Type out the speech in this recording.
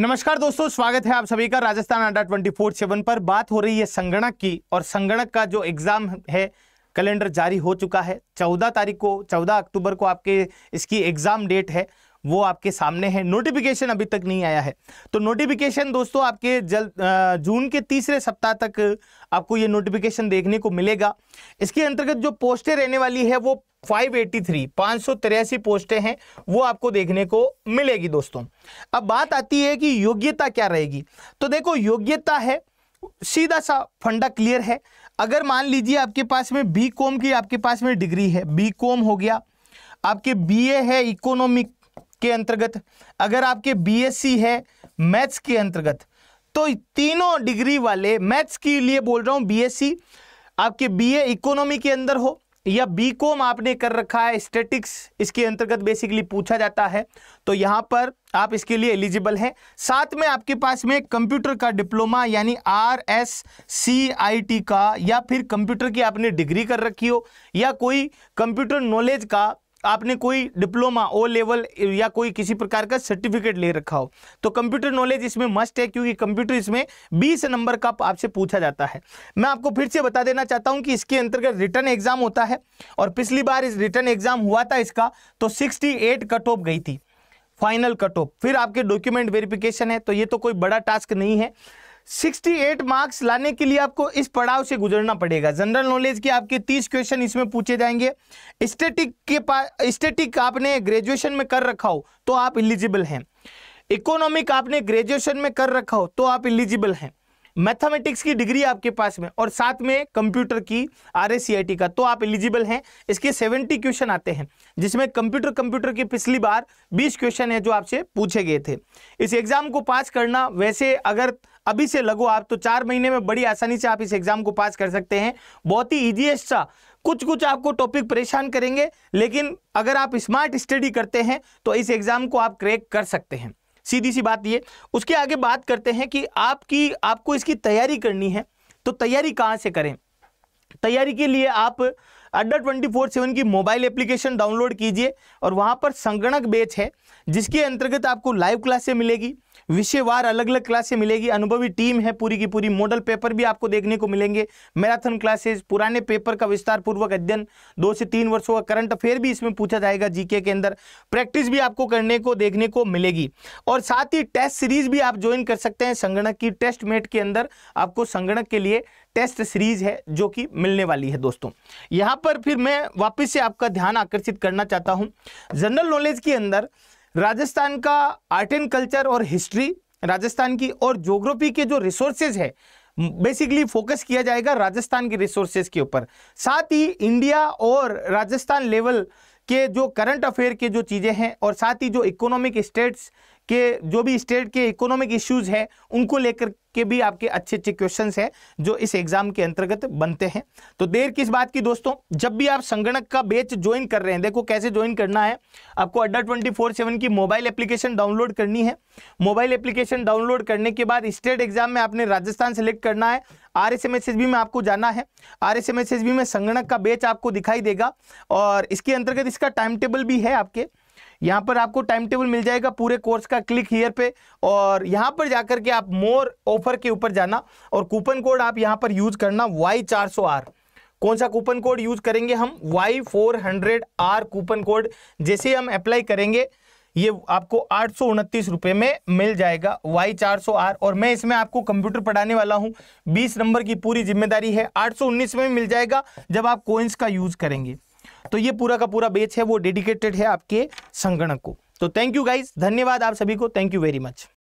नमस्कार दोस्तों स्वागत है आप सभी का राजस्थान अड्डा ट्वेंटी फोर सेवन पर बात हो रही है संगणक की और संगणक का जो एग्ज़ाम है कैलेंडर जारी हो चुका है चौदह तारीख को चौदह अक्टूबर को आपके इसकी एग्ज़ाम डेट है वो आपके सामने है नोटिफिकेशन अभी तक नहीं आया है तो नोटिफिकेशन दोस्तों आपके जल जून के तीसरे सप्ताह तक आपको ये नोटिफिकेशन देखने को मिलेगा इसके अंतर्गत जो पोस्टें रहने वाली है वो फाइव एट्टी थ्री पाँच सौ तिरासी पोस्टें हैं वो आपको देखने को मिलेगी दोस्तों अब बात आती है कि योग्यता क्या रहेगी तो देखो योग्यता है सीधा सा फंडा क्लियर है अगर मान लीजिए आपके पास में बी कॉम की आपके पास में डिग्री है बी कॉम हो गया आपके बी ए है इकोनॉमिक के अंतर्गत अगर आपके बी एस सी है मैथ्स के अंतर्गत तो तीनों डिग्री वाले मैथ्स के लिए बोल रहा हूँ बी एस सी आपके बी ए इकोनॉमी के अंदर हो या बीकॉम आपने कर रखा है स्टेटिक्स इसके अंतर्गत बेसिकली पूछा जाता है तो यहाँ पर आप इसके लिए एलिजिबल हैं साथ में आपके पास में कंप्यूटर का डिप्लोमा यानी R S C I T का या फिर कंप्यूटर की आपने डिग्री कर रखी हो या कोई कंप्यूटर नॉलेज का आपने कोई डिप्लोमा ओ लेवल या कोई किसी प्रकार का सर्टिफिकेट ले रखा हो तो कंप्यूटर नॉलेज इसमें मस्ट है क्योंकि कंप्यूटर इसमें बीस नंबर का आपसे पूछा जाता है मैं आपको फिर से बता देना चाहता हूं कि इसके अंतर्गत रिटर्न एग्जाम होता है और पिछली बार इस रिटर्न एग्जाम हुआ था इसका तो सिक्सटी कट ऑफ गई थी फाइनल कट ऑफ फिर आपके डॉक्यूमेंट वेरिफिकेशन है तो ये तो कोई बड़ा टास्क नहीं है 68 मार्क्स लाने के लिए आपको इस पड़ाव से गुजरना पड़ेगा जनरल नॉलेज के आपके 30 क्वेश्चन इसमें पूछे जाएंगे स्टेटिक के पास स्टेटिक आपने ग्रेजुएशन में कर रखा हो तो आप इलिजिबल हैं इकोनॉमिक आपने ग्रेजुएशन में कर रखा हो तो आप इलिजिबल हैं मैथमेटिक्स की डिग्री आपके पास में और साथ में कंप्यूटर की आर का तो आप एलिजिबल हैं इसके 70 क्वेश्चन आते हैं जिसमें कंप्यूटर कंप्यूटर के पिछली बार 20 क्वेश्चन है जो आपसे पूछे गए थे इस एग्जाम को पास करना वैसे अगर अभी से लगो आप तो चार महीने में बड़ी आसानी से आप इस एग्जाम को पास कर सकते हैं बहुत ही ईजीएस्ट सा कुछ कुछ आपको टॉपिक परेशान करेंगे लेकिन अगर आप स्मार्ट स्टडी करते हैं तो इस एग्जाम को आप क्रैक कर सकते हैं सीधी सी बात ये उसके आगे बात करते हैं कि आपकी आपको इसकी तैयारी करनी है तो तैयारी कहाँ से करें तैयारी के लिए आप अड्डा ट्वेंटी फोर सेवन की मोबाइल एप्लीकेशन डाउनलोड कीजिए और वहाँ पर संगणक बेच है जिसके अंतर्गत आपको लाइव क्लासें मिलेगी विषयवार अलग अलग क्लासे मिलेगी अनुभवी टीम है पूरी की पूरी मॉडल पेपर भी आपको देखने को मिलेंगे मैराथन क्लासेस पुराने पेपर का विस्तार पूर्वक अध्ययन दो से तीन वर्षों का करंट अफेयर भी इसमें पूछा जाएगा जीके के अंदर प्रैक्टिस भी आपको करने को देखने को मिलेगी और साथ ही टेस्ट सीरीज भी आप ज्वाइन कर सकते हैं संगणक की टेस्ट मेट के अंदर आपको संगणक के लिए टेस्ट सीरीज है जो कि मिलने वाली है दोस्तों यहाँ पर फिर मैं वापिस से आपका ध्यान आकर्षित करना चाहता हूँ जनरल नॉलेज के अंदर राजस्थान का आर्ट एंड कल्चर और हिस्ट्री राजस्थान की और जोग्राफी के जो रिसोर्सेज है बेसिकली फोकस किया जाएगा राजस्थान की रिसोर्सेज के ऊपर साथ ही इंडिया और राजस्थान लेवल के जो करंट अफेयर के जो चीज़ें हैं और साथ ही जो इकोनॉमिक स्टेट्स के जो भी स्टेट के इकोनॉमिक इश्यूज हैं उनको लेकर के भी आपके अच्छे अच्छे क्वेश्चन हैं जो इस एग्जाम के अंतर्गत बनते हैं तो देर किस बात की दोस्तों जब भी आप संगणक का बेच ज्वाइन कर रहे हैं देखो कैसे ज्वाइन करना है आपको अड्डा ट्वेंटी फोर सेवन की मोबाइल एप्लीकेशन डाउनलोड करनी है मोबाइल एप्लीकेशन डाउनलोड करने के बाद स्टेट एग्जाम में आपने राजस्थान सेलेक्ट करना है R S M S S B में आपको जाना है R S M S S B में संगणक का बेच आपको दिखाई देगा और इसके अंतर्गत इसका टाइम टेबल भी है आपके यहाँ पर आपको टाइम टेबल मिल जाएगा पूरे कोर्स का क्लिक हियर पे और यहाँ पर जाकर के आप मोर ऑफर के ऊपर जाना और कूपन कोड आप यहाँ पर यूज करना वाई चार सौ आर कौन सा कूपन कोड यूज करेंगे हम Y four hundred R coupon code जैसे हम अप्लाई करेंगे ये आपको आठ सौ उनतीस रुपये में मिल जाएगा वाई चार सौ आर और मैं इसमें आपको कंप्यूटर पढ़ाने वाला हूँ बीस नंबर की पूरी जिम्मेदारी है आठ सौ उन्नीस में मिल जाएगा जब आप कोइंस का यूज़ करेंगे तो ये पूरा का पूरा बेच है वो डेडिकेटेड है आपके संगणक को तो थैंक यू गाइज धन्यवाद आप सभी को थैंक यू वेरी मच